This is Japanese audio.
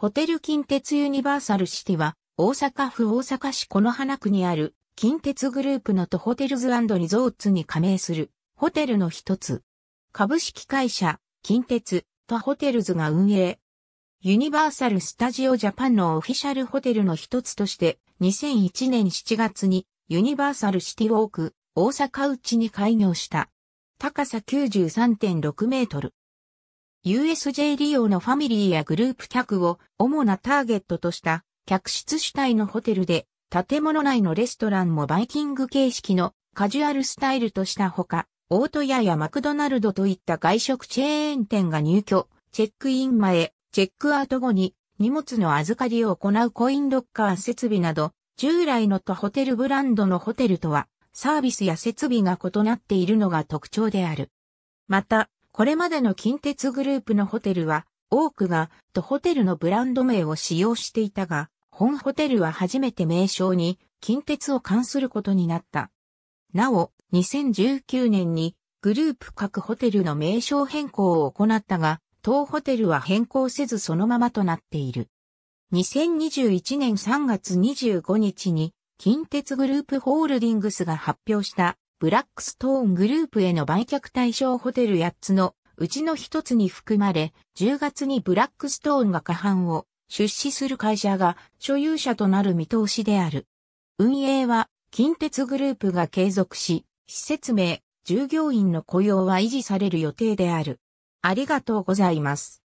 ホテル近鉄ユニバーサルシティは、大阪府大阪市此花区にある、近鉄グループのとホテルズリゾーツに加盟する、ホテルの一つ。株式会社、近鉄、とホテルズが運営。ユニバーサル・スタジオ・ジャパンのオフィシャルホテルの一つとして、2001年7月にユニバーサル・シティ・ウォーク、大阪内に開業した。高さ93.6メートル、USJ 利用のファミリーやグループ客を主なターゲットとした客室主体のホテルで建物内のレストランもバイキング形式のカジュアルスタイルとしたほか、オートヤやマクドナルドといった外食チェーン店が入居、チェックイン前、チェックアウト後に荷物の預かりを行うコインロッカー設備など、従来のとホテルブランドのホテルとは、サービスや設備が異なっているのが特徴である。また、これまでの近鉄グループのホテルは、多くが、とホテルのブランド名を使用していたが、本ホテルは初めて名称に、近鉄を冠することになった。なお、2019年に、グループ各ホテルの名称変更を行ったが、当ホテルは変更せずそのままとなっている。2021年3月25日に、近鉄グループホールディングスが発表したブラックストーングループへの売却対象ホテル8つのうちの1つに含まれ、10月にブラックストーンが過半を出資する会社が所有者となる見通しである。運営は近鉄グループが継続し、施設名、従業員の雇用は維持される予定である。ありがとうございます。